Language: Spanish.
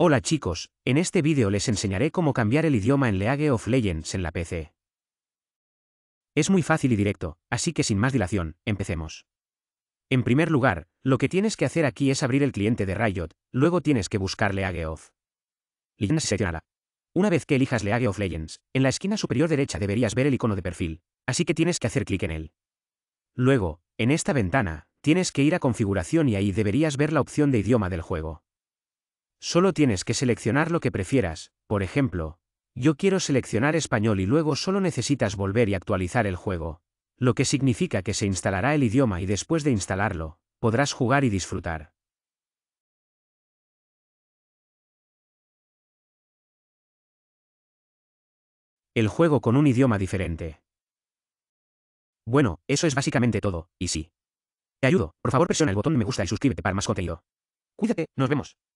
Hola chicos, en este vídeo les enseñaré cómo cambiar el idioma en League of Legends en la PC. Es muy fácil y directo, así que sin más dilación, empecemos. En primer lugar, lo que tienes que hacer aquí es abrir el cliente de Riot, luego tienes que buscar League of Legends Una vez que elijas League of Legends, en la esquina superior derecha deberías ver el icono de perfil, así que tienes que hacer clic en él. Luego, en esta ventana, tienes que ir a configuración y ahí deberías ver la opción de idioma del juego. Solo tienes que seleccionar lo que prefieras, por ejemplo, yo quiero seleccionar español y luego solo necesitas volver y actualizar el juego, lo que significa que se instalará el idioma y después de instalarlo, podrás jugar y disfrutar. El juego con un idioma diferente. Bueno, eso es básicamente todo, y sí. Te ayudo, por favor presiona el botón me gusta y suscríbete para más contenido. Cuídate, nos vemos.